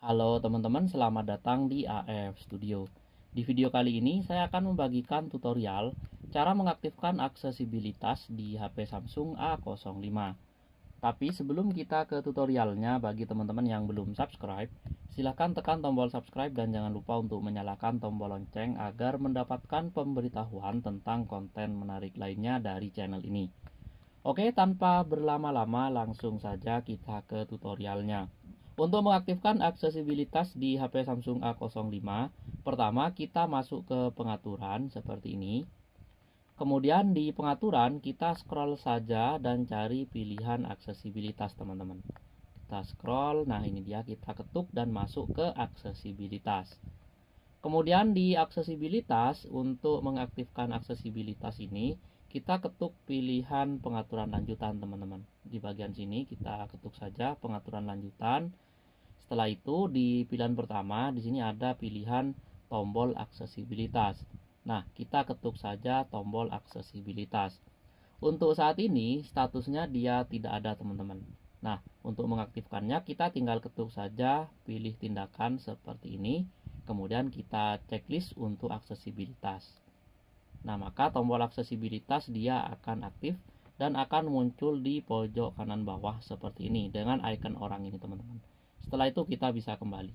Halo teman-teman, selamat datang di AF Studio. Di video kali ini saya akan membagikan tutorial cara mengaktifkan aksesibilitas di HP Samsung A05. Tapi sebelum kita ke tutorialnya, bagi teman-teman yang belum subscribe, silahkan tekan tombol subscribe dan jangan lupa untuk menyalakan tombol lonceng agar mendapatkan pemberitahuan tentang konten menarik lainnya dari channel ini. Oke, tanpa berlama-lama langsung saja kita ke tutorialnya. Untuk mengaktifkan aksesibilitas di HP Samsung A05, pertama kita masuk ke pengaturan seperti ini. Kemudian di pengaturan kita scroll saja dan cari pilihan aksesibilitas teman-teman. Kita scroll, nah ini dia kita ketuk dan masuk ke aksesibilitas. Kemudian di aksesibilitas untuk mengaktifkan aksesibilitas ini kita ketuk pilihan pengaturan lanjutan teman-teman. Di bagian sini kita ketuk saja pengaturan lanjutan. Setelah itu di pilihan pertama di sini ada pilihan tombol aksesibilitas. Nah, kita ketuk saja tombol aksesibilitas. Untuk saat ini statusnya dia tidak ada teman-teman. Nah, untuk mengaktifkannya kita tinggal ketuk saja pilih tindakan seperti ini. Kemudian kita checklist untuk aksesibilitas. Nah, maka tombol aksesibilitas dia akan aktif dan akan muncul di pojok kanan bawah seperti ini dengan icon orang ini teman-teman. Setelah itu kita bisa kembali.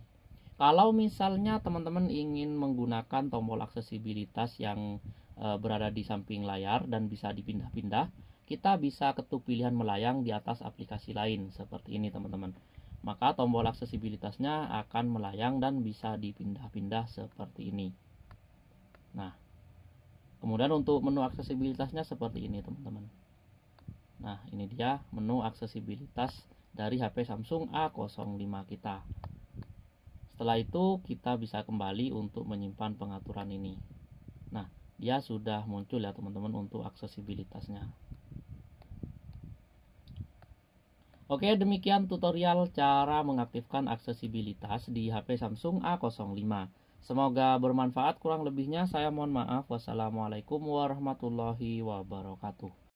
Kalau misalnya teman-teman ingin menggunakan tombol aksesibilitas yang e, berada di samping layar dan bisa dipindah-pindah, kita bisa ketuk pilihan melayang di atas aplikasi lain seperti ini teman-teman. Maka tombol aksesibilitasnya akan melayang dan bisa dipindah-pindah seperti ini. Nah, kemudian untuk menu aksesibilitasnya seperti ini teman-teman. Nah, ini dia menu aksesibilitas dari HP Samsung A05 kita. Setelah itu kita bisa kembali untuk menyimpan pengaturan ini. Nah, dia sudah muncul ya teman-teman untuk aksesibilitasnya. Oke, demikian tutorial cara mengaktifkan aksesibilitas di HP Samsung A05. Semoga bermanfaat, kurang lebihnya saya mohon maaf. Wassalamualaikum warahmatullahi wabarakatuh.